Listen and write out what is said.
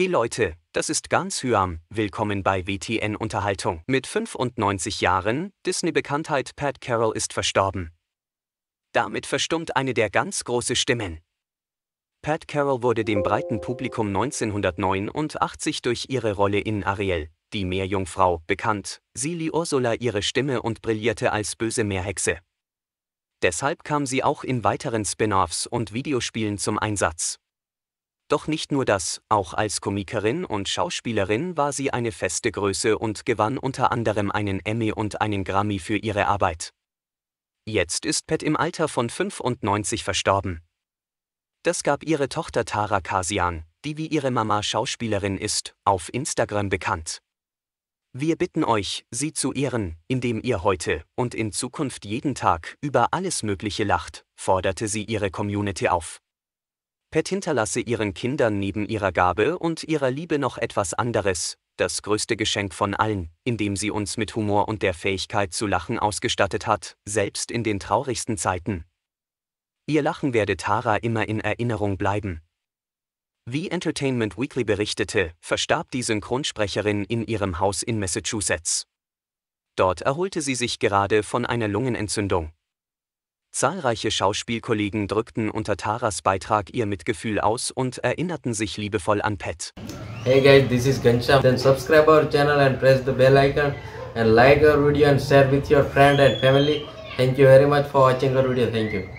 Hey Leute, das ist ganz Hyam, willkommen bei WTN Unterhaltung. Mit 95 Jahren, Disney-Bekanntheit Pat Carroll ist verstorben. Damit verstummt eine der ganz großen Stimmen. Pat Carroll wurde dem breiten Publikum 1989 durch ihre Rolle in Ariel, die Meerjungfrau, bekannt, sie lieh Ursula ihre Stimme und brillierte als böse Meerhexe. Deshalb kam sie auch in weiteren Spin-offs und Videospielen zum Einsatz. Doch nicht nur das, auch als Komikerin und Schauspielerin war sie eine feste Größe und gewann unter anderem einen Emmy und einen Grammy für ihre Arbeit. Jetzt ist Pat im Alter von 95 verstorben. Das gab ihre Tochter Tara Kasian, die wie ihre Mama Schauspielerin ist, auf Instagram bekannt. Wir bitten euch, sie zu ehren, indem ihr heute und in Zukunft jeden Tag über alles Mögliche lacht, forderte sie ihre Community auf. Pet hinterlasse ihren Kindern neben ihrer Gabe und ihrer Liebe noch etwas anderes, das größte Geschenk von allen, indem sie uns mit Humor und der Fähigkeit zu lachen ausgestattet hat, selbst in den traurigsten Zeiten. Ihr Lachen werde Tara immer in Erinnerung bleiben. Wie Entertainment Weekly berichtete, verstarb die Synchronsprecherin in ihrem Haus in Massachusetts. Dort erholte sie sich gerade von einer Lungenentzündung. Zahlreiche Schauspielkollegen drückten unter Taras Beitrag ihr Mitgefühl aus und erinnerten sich liebevoll an Pat. Hey guys, this is Gansham. Then subscribe our channel and press the bell icon and like our video and share with your friend and family. Thank you very much for watching our video. Thank you.